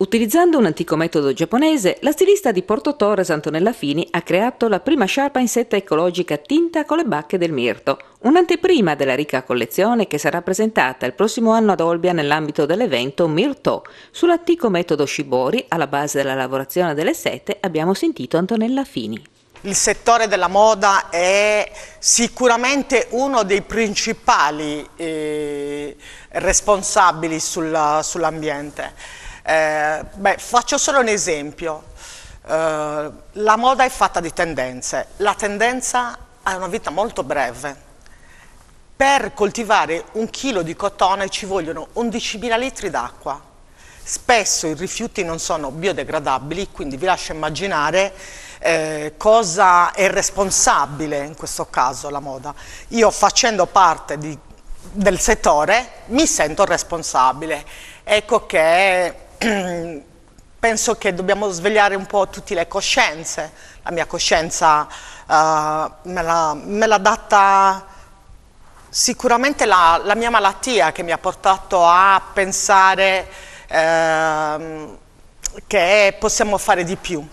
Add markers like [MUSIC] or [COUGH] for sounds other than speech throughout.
Utilizzando un antico metodo giapponese, la stilista di Porto Torres Antonella Fini ha creato la prima sciarpa in setta ecologica tinta con le bacche del mirto, un'anteprima della ricca collezione che sarà presentata il prossimo anno ad Olbia nell'ambito dell'evento Mirto. Sull'antico metodo Shibori, alla base della lavorazione delle sette, abbiamo sentito Antonella Fini. Il settore della moda è sicuramente uno dei principali eh, responsabili sull'ambiente. Eh, beh, faccio solo un esempio. Eh, la moda è fatta di tendenze. La tendenza ha una vita molto breve. Per coltivare un chilo di cotone ci vogliono 11.000 litri d'acqua. Spesso i rifiuti non sono biodegradabili, quindi vi lascio immaginare eh, cosa è responsabile in questo caso la moda. Io facendo parte di, del settore mi sento responsabile. Ecco che [CLEARS THROAT] penso che dobbiamo svegliare un po' tutte le coscienze. La mia coscienza uh, me, l'ha, data sicuramente la, la, mia malattia che mi ha portato a pensare uh, che possiamo fare di più.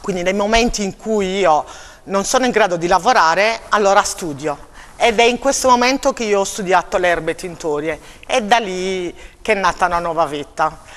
Quindi nei momenti in cui io non sono in grado di lavorare, allora studio. Ed è in questo momento che io ho studiato le erbe tintorie. È da lì che è nata una nuova vita.